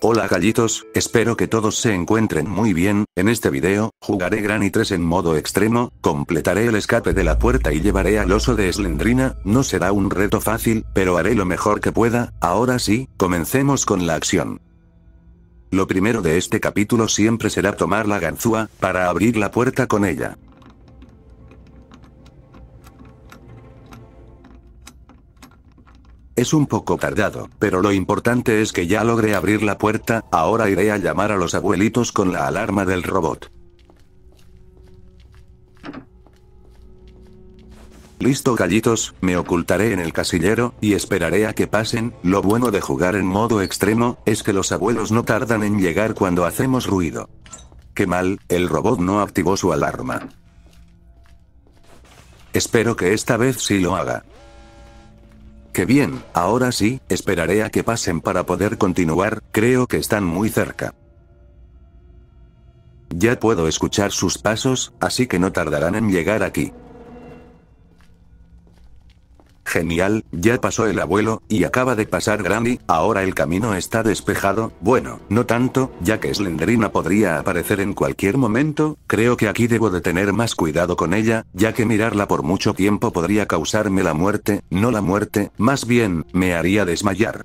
Hola gallitos, espero que todos se encuentren muy bien, en este video, jugaré Granny 3 en modo extremo, completaré el escape de la puerta y llevaré al oso de Slendrina, no será un reto fácil, pero haré lo mejor que pueda, ahora sí, comencemos con la acción. Lo primero de este capítulo siempre será tomar la ganzúa, para abrir la puerta con ella. Es un poco tardado, pero lo importante es que ya logré abrir la puerta, ahora iré a llamar a los abuelitos con la alarma del robot. Listo gallitos, me ocultaré en el casillero, y esperaré a que pasen, lo bueno de jugar en modo extremo, es que los abuelos no tardan en llegar cuando hacemos ruido. Qué mal, el robot no activó su alarma. Espero que esta vez sí lo haga que bien, ahora sí, esperaré a que pasen para poder continuar, creo que están muy cerca. Ya puedo escuchar sus pasos, así que no tardarán en llegar aquí. Genial, ya pasó el abuelo, y acaba de pasar Granny, ahora el camino está despejado, bueno, no tanto, ya que Slenderina podría aparecer en cualquier momento, creo que aquí debo de tener más cuidado con ella, ya que mirarla por mucho tiempo podría causarme la muerte, no la muerte, más bien, me haría desmayar.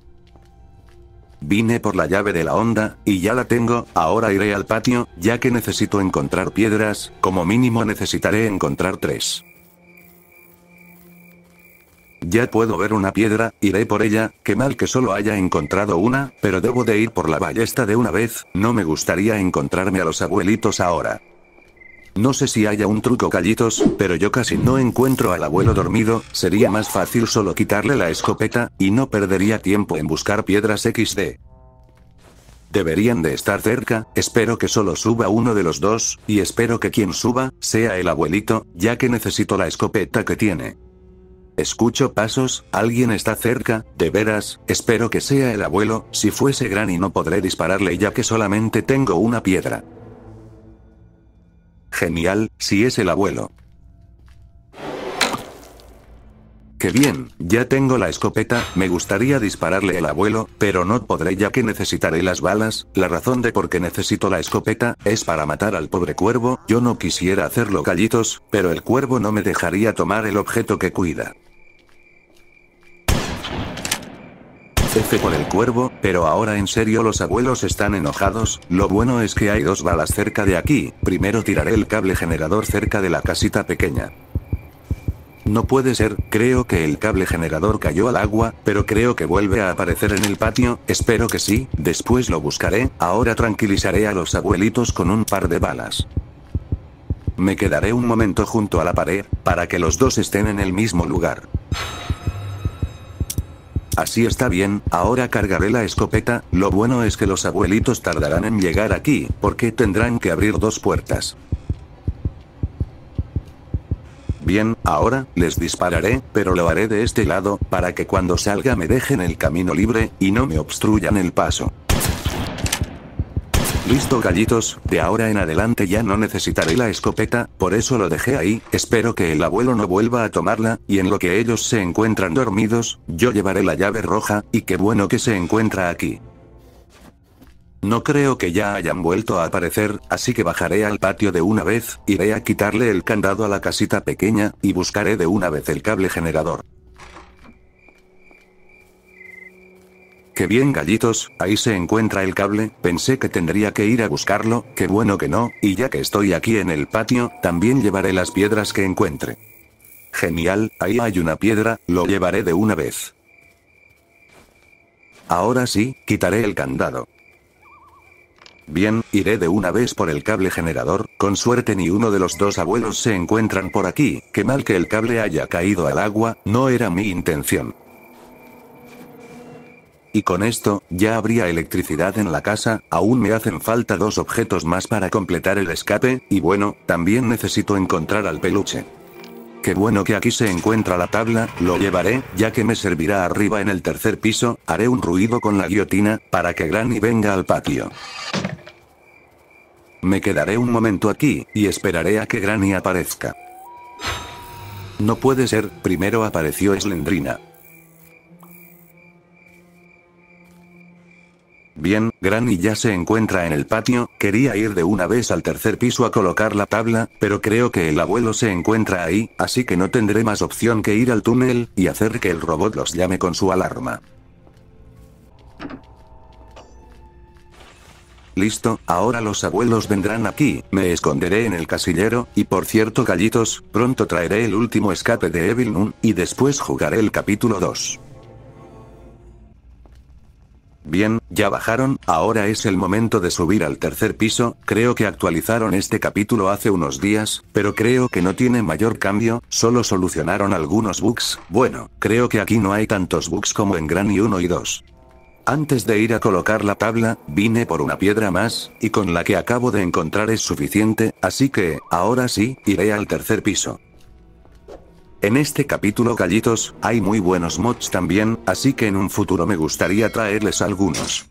Vine por la llave de la onda, y ya la tengo, ahora iré al patio, ya que necesito encontrar piedras, como mínimo necesitaré encontrar tres. Ya puedo ver una piedra, iré por ella, qué mal que solo haya encontrado una, pero debo de ir por la ballesta de una vez, no me gustaría encontrarme a los abuelitos ahora. No sé si haya un truco callitos, pero yo casi no encuentro al abuelo dormido, sería más fácil solo quitarle la escopeta, y no perdería tiempo en buscar piedras XD. Deberían de estar cerca, espero que solo suba uno de los dos, y espero que quien suba, sea el abuelito, ya que necesito la escopeta que tiene. Escucho pasos, alguien está cerca, de veras, espero que sea el abuelo, si fuese gran y no podré dispararle ya que solamente tengo una piedra. Genial, si es el abuelo. Qué bien, ya tengo la escopeta, me gustaría dispararle al abuelo, pero no podré ya que necesitaré las balas, la razón de por qué necesito la escopeta, es para matar al pobre cuervo, yo no quisiera hacerlo callitos, pero el cuervo no me dejaría tomar el objeto que cuida. F por el cuervo, pero ahora en serio los abuelos están enojados, lo bueno es que hay dos balas cerca de aquí, primero tiraré el cable generador cerca de la casita pequeña. No puede ser, creo que el cable generador cayó al agua, pero creo que vuelve a aparecer en el patio, espero que sí, después lo buscaré, ahora tranquilizaré a los abuelitos con un par de balas. Me quedaré un momento junto a la pared, para que los dos estén en el mismo lugar. Así está bien, ahora cargaré la escopeta, lo bueno es que los abuelitos tardarán en llegar aquí, porque tendrán que abrir dos puertas. Bien, ahora, les dispararé, pero lo haré de este lado, para que cuando salga me dejen el camino libre, y no me obstruyan el paso. Listo gallitos, de ahora en adelante ya no necesitaré la escopeta, por eso lo dejé ahí, espero que el abuelo no vuelva a tomarla, y en lo que ellos se encuentran dormidos, yo llevaré la llave roja, y qué bueno que se encuentra aquí. No creo que ya hayan vuelto a aparecer, así que bajaré al patio de una vez, iré a quitarle el candado a la casita pequeña, y buscaré de una vez el cable generador. Que bien gallitos, ahí se encuentra el cable, pensé que tendría que ir a buscarlo, qué bueno que no, y ya que estoy aquí en el patio, también llevaré las piedras que encuentre. Genial, ahí hay una piedra, lo llevaré de una vez. Ahora sí, quitaré el candado. Bien, iré de una vez por el cable generador, con suerte ni uno de los dos abuelos se encuentran por aquí, qué mal que el cable haya caído al agua, no era mi intención. Y con esto, ya habría electricidad en la casa, aún me hacen falta dos objetos más para completar el escape, y bueno, también necesito encontrar al peluche. Qué bueno que aquí se encuentra la tabla, lo llevaré, ya que me servirá arriba en el tercer piso, haré un ruido con la guillotina, para que Granny venga al patio. Me quedaré un momento aquí, y esperaré a que Granny aparezca. No puede ser, primero apareció Slendrina. Bien, Granny ya se encuentra en el patio, quería ir de una vez al tercer piso a colocar la tabla, pero creo que el abuelo se encuentra ahí, así que no tendré más opción que ir al túnel, y hacer que el robot los llame con su alarma. Listo, ahora los abuelos vendrán aquí, me esconderé en el casillero, y por cierto gallitos, pronto traeré el último escape de Evil Moon, y después jugaré el capítulo 2. Bien, ya bajaron, ahora es el momento de subir al tercer piso, creo que actualizaron este capítulo hace unos días, pero creo que no tiene mayor cambio, solo solucionaron algunos bugs, bueno, creo que aquí no hay tantos bugs como en Granny 1 y 2. Antes de ir a colocar la tabla, vine por una piedra más, y con la que acabo de encontrar es suficiente, así que, ahora sí, iré al tercer piso. En este capítulo gallitos, hay muy buenos mods también, así que en un futuro me gustaría traerles algunos.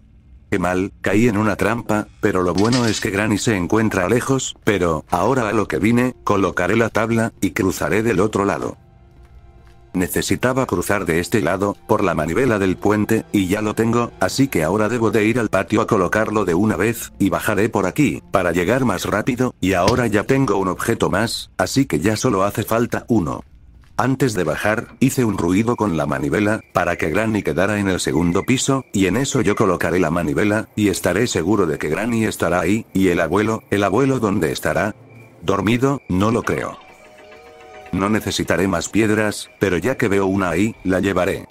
Qué mal, caí en una trampa, pero lo bueno es que Granny se encuentra lejos, pero, ahora a lo que vine, colocaré la tabla, y cruzaré del otro lado. Necesitaba cruzar de este lado, por la manivela del puente, y ya lo tengo, así que ahora debo de ir al patio a colocarlo de una vez, y bajaré por aquí, para llegar más rápido, y ahora ya tengo un objeto más, así que ya solo hace falta uno. Antes de bajar, hice un ruido con la manivela, para que Granny quedara en el segundo piso, y en eso yo colocaré la manivela, y estaré seguro de que Granny estará ahí, y el abuelo, ¿el abuelo dónde estará? Dormido, no lo creo. No necesitaré más piedras, pero ya que veo una ahí, la llevaré.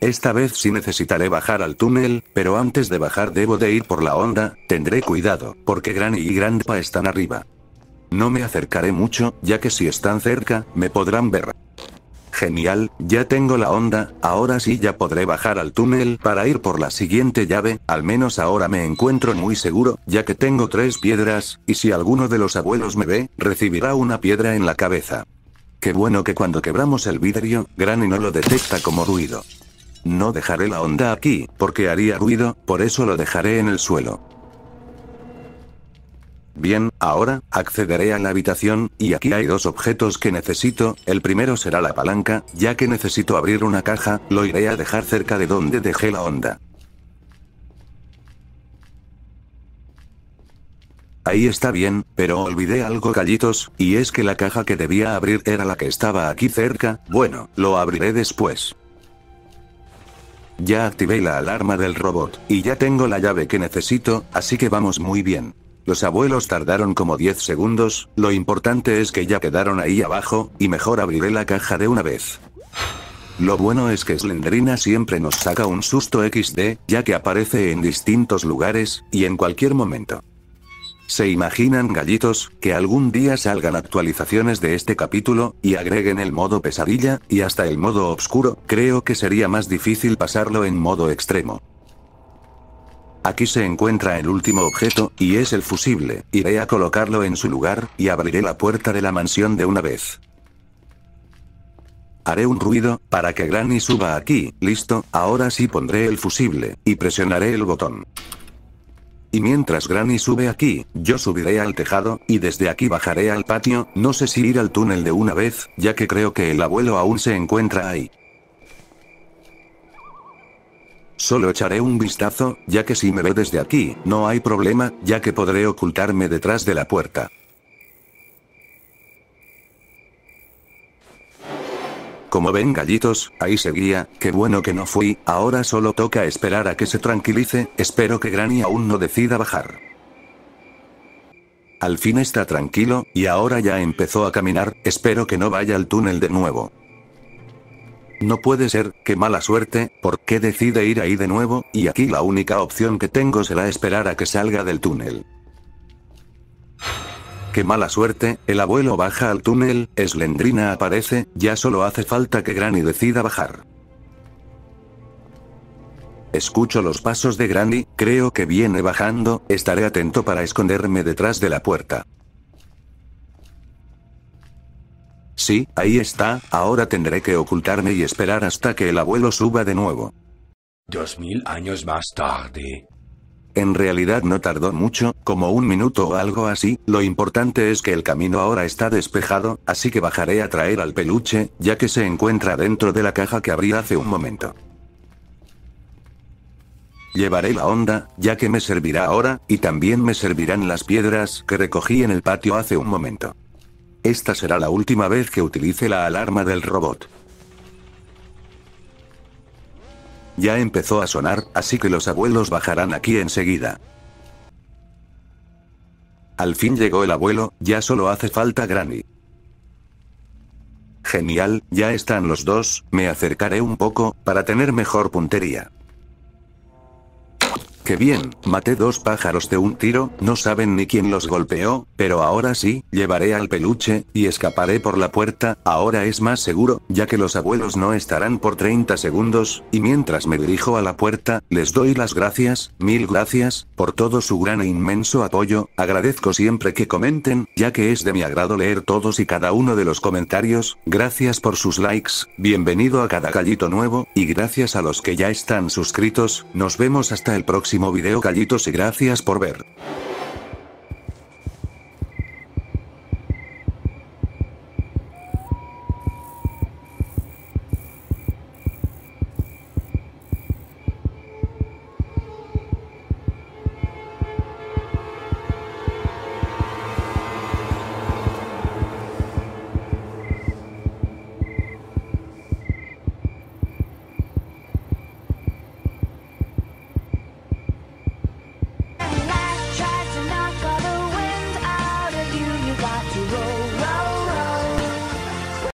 Esta vez sí necesitaré bajar al túnel, pero antes de bajar debo de ir por la onda, tendré cuidado, porque Granny y Grandpa están arriba. No me acercaré mucho, ya que si están cerca, me podrán ver. Genial, ya tengo la onda, ahora sí ya podré bajar al túnel para ir por la siguiente llave, al menos ahora me encuentro muy seguro, ya que tengo tres piedras, y si alguno de los abuelos me ve, recibirá una piedra en la cabeza. Qué bueno que cuando quebramos el vidrio, Granny no lo detecta como ruido. No dejaré la onda aquí, porque haría ruido, por eso lo dejaré en el suelo. Bien, ahora, accederé a la habitación, y aquí hay dos objetos que necesito, el primero será la palanca, ya que necesito abrir una caja, lo iré a dejar cerca de donde dejé la onda. Ahí está bien, pero olvidé algo callitos, y es que la caja que debía abrir era la que estaba aquí cerca, bueno, lo abriré después. Ya activé la alarma del robot, y ya tengo la llave que necesito, así que vamos muy bien. Los abuelos tardaron como 10 segundos, lo importante es que ya quedaron ahí abajo, y mejor abriré la caja de una vez. Lo bueno es que Slenderina siempre nos saca un susto XD, ya que aparece en distintos lugares, y en cualquier momento. ¿Se imaginan gallitos, que algún día salgan actualizaciones de este capítulo, y agreguen el modo pesadilla, y hasta el modo oscuro? Creo que sería más difícil pasarlo en modo extremo. Aquí se encuentra el último objeto, y es el fusible, iré a colocarlo en su lugar, y abriré la puerta de la mansión de una vez. Haré un ruido, para que Granny suba aquí, listo, ahora sí pondré el fusible, y presionaré el botón. Y mientras Granny sube aquí, yo subiré al tejado, y desde aquí bajaré al patio, no sé si ir al túnel de una vez, ya que creo que el abuelo aún se encuentra ahí. Solo echaré un vistazo, ya que si me ve desde aquí, no hay problema, ya que podré ocultarme detrás de la puerta. Como ven gallitos, ahí seguía, qué bueno que no fui, ahora solo toca esperar a que se tranquilice, espero que Granny aún no decida bajar. Al fin está tranquilo, y ahora ya empezó a caminar, espero que no vaya al túnel de nuevo. No puede ser, qué mala suerte, ¿por qué decide ir ahí de nuevo? Y aquí la única opción que tengo será esperar a que salga del túnel. Qué mala suerte, el abuelo baja al túnel, Slendrina aparece, ya solo hace falta que Granny decida bajar. Escucho los pasos de Granny, creo que viene bajando, estaré atento para esconderme detrás de la puerta. Sí, ahí está, ahora tendré que ocultarme y esperar hasta que el abuelo suba de nuevo. Dos mil años más tarde. En realidad no tardó mucho, como un minuto o algo así, lo importante es que el camino ahora está despejado, así que bajaré a traer al peluche, ya que se encuentra dentro de la caja que abrí hace un momento. Llevaré la onda, ya que me servirá ahora, y también me servirán las piedras que recogí en el patio hace un momento. Esta será la última vez que utilice la alarma del robot. Ya empezó a sonar, así que los abuelos bajarán aquí enseguida. Al fin llegó el abuelo, ya solo hace falta Granny. Genial, ya están los dos, me acercaré un poco, para tener mejor puntería que bien, maté dos pájaros de un tiro, no saben ni quién los golpeó, pero ahora sí, llevaré al peluche, y escaparé por la puerta, ahora es más seguro, ya que los abuelos no estarán por 30 segundos, y mientras me dirijo a la puerta, les doy las gracias, mil gracias, por todo su gran e inmenso apoyo, agradezco siempre que comenten, ya que es de mi agrado leer todos y cada uno de los comentarios, gracias por sus likes, bienvenido a cada gallito nuevo, y gracias a los que ya están suscritos, nos vemos hasta el próximo próximo video callitos y gracias por ver.